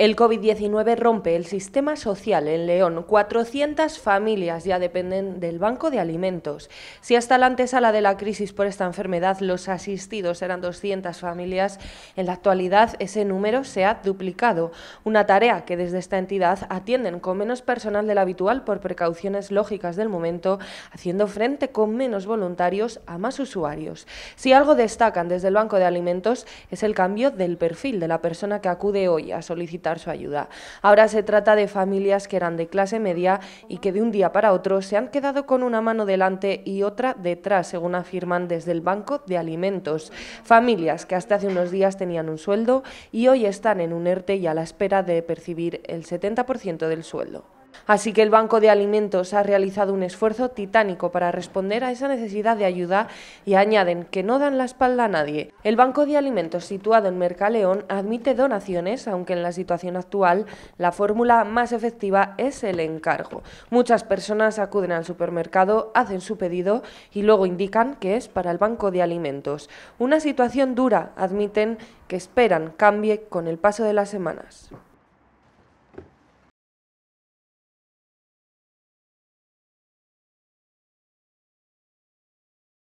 El COVID-19 rompe el sistema social en León. 400 familias ya dependen del Banco de Alimentos. Si hasta la antesala de la crisis por esta enfermedad los asistidos eran 200 familias, en la actualidad ese número se ha duplicado. Una tarea que desde esta entidad atienden con menos personal del habitual por precauciones lógicas del momento, haciendo frente con menos voluntarios a más usuarios. Si algo destacan desde el Banco de Alimentos es el cambio del perfil de la persona que acude hoy a solicitar su ayuda. Ahora se trata de familias que eran de clase media y que de un día para otro se han quedado con una mano delante y otra detrás, según afirman desde el Banco de Alimentos. Familias que hasta hace unos días tenían un sueldo y hoy están en un ERTE y a la espera de percibir el 70% del sueldo. Así que el Banco de Alimentos ha realizado un esfuerzo titánico para responder a esa necesidad de ayuda y añaden que no dan la espalda a nadie. El Banco de Alimentos situado en Mercaleón admite donaciones, aunque en la situación actual la fórmula más efectiva es el encargo. Muchas personas acuden al supermercado, hacen su pedido y luego indican que es para el Banco de Alimentos. Una situación dura, admiten, que esperan cambie con el paso de las semanas.